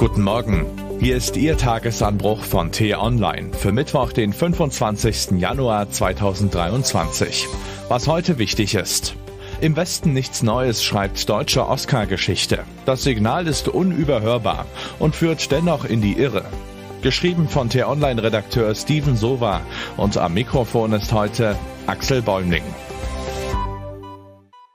Guten Morgen. Hier ist Ihr Tagesanbruch von T-Online für Mittwoch, den 25. Januar 2023. Was heute wichtig ist. Im Westen nichts Neues schreibt deutsche Oscar-Geschichte. Das Signal ist unüberhörbar und führt dennoch in die Irre. Geschrieben von T-Online-Redakteur Steven Sova und am Mikrofon ist heute Axel Bäumling.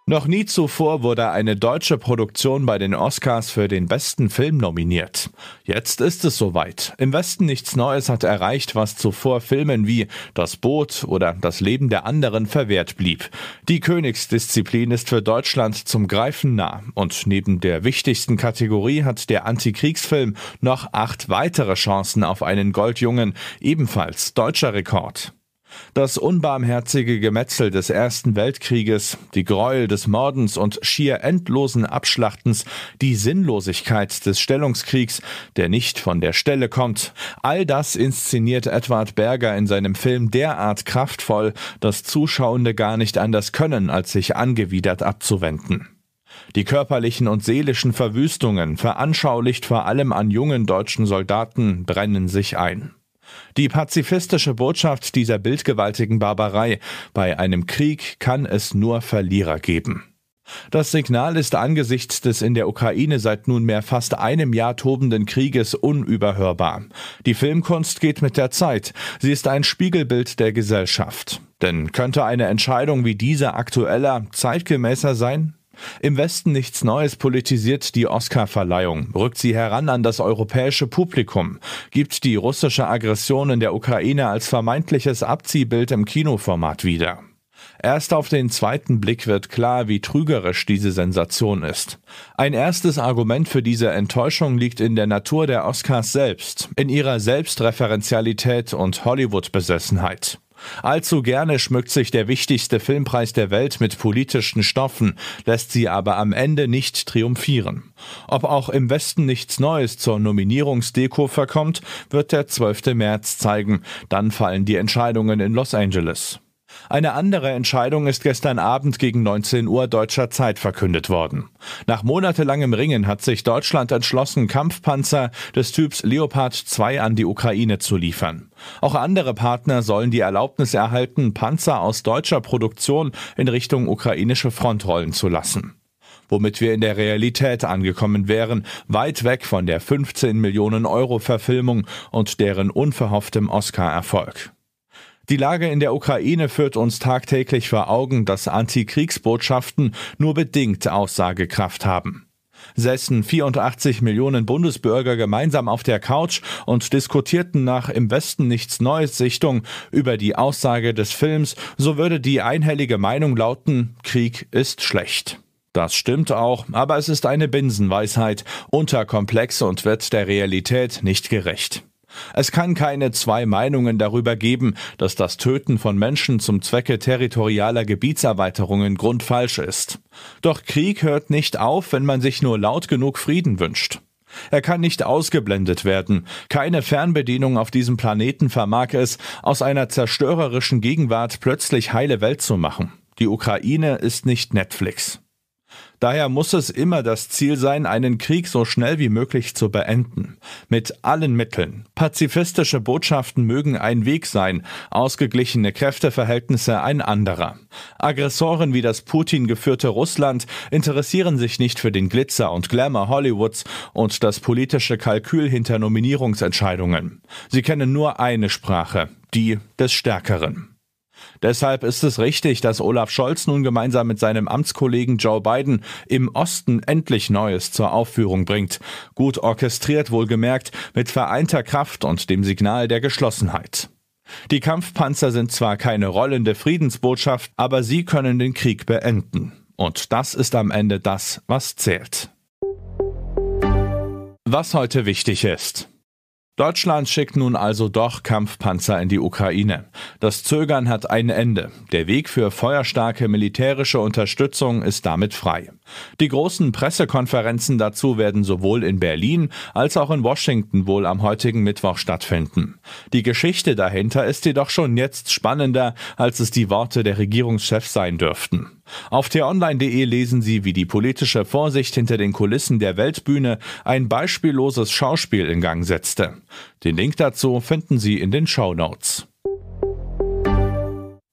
Noch nie zuvor wurde eine deutsche Produktion bei den Oscars für den besten Film nominiert. Jetzt ist es soweit. Im Westen nichts Neues hat erreicht, was zuvor Filmen wie Das Boot oder Das Leben der anderen verwehrt blieb. Die Königsdisziplin ist für Deutschland zum Greifen nah. Und neben der wichtigsten Kategorie hat der Antikriegsfilm noch acht weitere Chancen auf einen Goldjungen, ebenfalls deutscher Rekord. Das unbarmherzige Gemetzel des Ersten Weltkrieges, die Gräuel des Mordens und schier endlosen Abschlachtens, die Sinnlosigkeit des Stellungskriegs, der nicht von der Stelle kommt, all das inszeniert Edward Berger in seinem Film derart kraftvoll, dass Zuschauende gar nicht anders können, als sich angewidert abzuwenden. Die körperlichen und seelischen Verwüstungen, veranschaulicht vor allem an jungen deutschen Soldaten, brennen sich ein. Die pazifistische Botschaft dieser bildgewaltigen Barbarei Bei einem Krieg kann es nur Verlierer geben. Das Signal ist angesichts des in der Ukraine seit nunmehr fast einem Jahr tobenden Krieges unüberhörbar. Die Filmkunst geht mit der Zeit, sie ist ein Spiegelbild der Gesellschaft. Denn könnte eine Entscheidung wie diese aktueller, zeitgemäßer sein? Im Westen nichts Neues politisiert die Oscar-Verleihung, rückt sie heran an das europäische Publikum, gibt die russische Aggression in der Ukraine als vermeintliches Abziehbild im Kinoformat wieder. Erst auf den zweiten Blick wird klar, wie trügerisch diese Sensation ist. Ein erstes Argument für diese Enttäuschung liegt in der Natur der Oscars selbst, in ihrer Selbstreferenzialität und Hollywood-Besessenheit. Allzu gerne schmückt sich der wichtigste Filmpreis der Welt mit politischen Stoffen, lässt sie aber am Ende nicht triumphieren. Ob auch im Westen nichts Neues zur Nominierungsdeko verkommt, wird der 12. März zeigen. Dann fallen die Entscheidungen in Los Angeles. Eine andere Entscheidung ist gestern Abend gegen 19 Uhr deutscher Zeit verkündet worden. Nach monatelangem Ringen hat sich Deutschland entschlossen, Kampfpanzer des Typs Leopard 2 an die Ukraine zu liefern. Auch andere Partner sollen die Erlaubnis erhalten, Panzer aus deutscher Produktion in Richtung ukrainische Front rollen zu lassen womit wir in der Realität angekommen wären, weit weg von der 15 Millionen Euro Verfilmung und deren unverhofftem Oscar-Erfolg. Die Lage in der Ukraine führt uns tagtäglich vor Augen, dass Antikriegsbotschaften nur bedingt Aussagekraft haben. Säßen 84 Millionen Bundesbürger gemeinsam auf der Couch und diskutierten nach im Westen nichts Neues Sichtung über die Aussage des Films, so würde die einhellige Meinung lauten, Krieg ist schlecht. Das stimmt auch, aber es ist eine Binsenweisheit, unterkomplex und wird der Realität nicht gerecht. Es kann keine zwei Meinungen darüber geben, dass das Töten von Menschen zum Zwecke territorialer Gebietserweiterungen grundfalsch ist. Doch Krieg hört nicht auf, wenn man sich nur laut genug Frieden wünscht. Er kann nicht ausgeblendet werden. Keine Fernbedienung auf diesem Planeten vermag es, aus einer zerstörerischen Gegenwart plötzlich heile Welt zu machen. Die Ukraine ist nicht Netflix. Daher muss es immer das Ziel sein, einen Krieg so schnell wie möglich zu beenden. Mit allen Mitteln. Pazifistische Botschaften mögen ein Weg sein, ausgeglichene Kräfteverhältnisse ein anderer. Aggressoren wie das Putin geführte Russland interessieren sich nicht für den Glitzer und Glamour Hollywoods und das politische Kalkül hinter Nominierungsentscheidungen. Sie kennen nur eine Sprache, die des Stärkeren. Deshalb ist es richtig, dass Olaf Scholz nun gemeinsam mit seinem Amtskollegen Joe Biden im Osten endlich Neues zur Aufführung bringt. Gut orchestriert wohlgemerkt, mit vereinter Kraft und dem Signal der Geschlossenheit. Die Kampfpanzer sind zwar keine rollende Friedensbotschaft, aber sie können den Krieg beenden. Und das ist am Ende das, was zählt. Was heute wichtig ist. Deutschland schickt nun also doch Kampfpanzer in die Ukraine. Das Zögern hat ein Ende. Der Weg für feuerstarke militärische Unterstützung ist damit frei. Die großen Pressekonferenzen dazu werden sowohl in Berlin als auch in Washington wohl am heutigen Mittwoch stattfinden. Die Geschichte dahinter ist jedoch schon jetzt spannender, als es die Worte der Regierungschefs sein dürften. Auf t-online.de lesen Sie, wie die politische Vorsicht hinter den Kulissen der Weltbühne ein beispielloses Schauspiel in Gang setzte. Den Link dazu finden Sie in den Show Notes.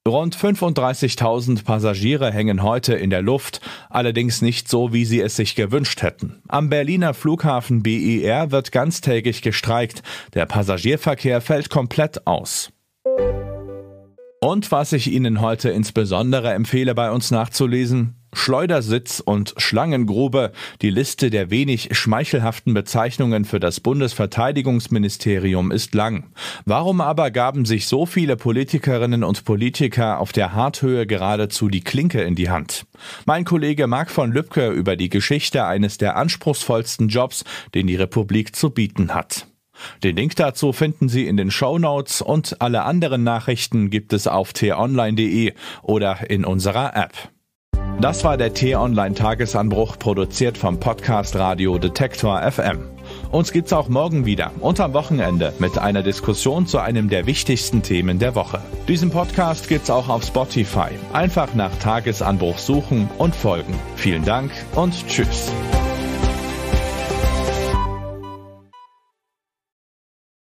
Rund 35.000 Passagiere hängen heute in der Luft, allerdings nicht so, wie sie es sich gewünscht hätten. Am Berliner Flughafen BER wird ganztägig gestreikt, der Passagierverkehr fällt komplett aus. Und was ich Ihnen heute insbesondere empfehle, bei uns nachzulesen, Schleudersitz und Schlangengrube, die Liste der wenig schmeichelhaften Bezeichnungen für das Bundesverteidigungsministerium ist lang. Warum aber gaben sich so viele Politikerinnen und Politiker auf der Harthöhe geradezu die Klinke in die Hand? Mein Kollege Marc von Lübcke über die Geschichte eines der anspruchsvollsten Jobs, den die Republik zu bieten hat. Den Link dazu finden Sie in den Show Notes und alle anderen Nachrichten gibt es auf t-online.de oder in unserer App. Das war der T-Online Tagesanbruch, produziert vom Podcast Radio Detektor FM. Uns gibt's auch morgen wieder, und am Wochenende, mit einer Diskussion zu einem der wichtigsten Themen der Woche. Diesen Podcast gibt's auch auf Spotify. Einfach nach Tagesanbruch suchen und folgen. Vielen Dank und tschüss.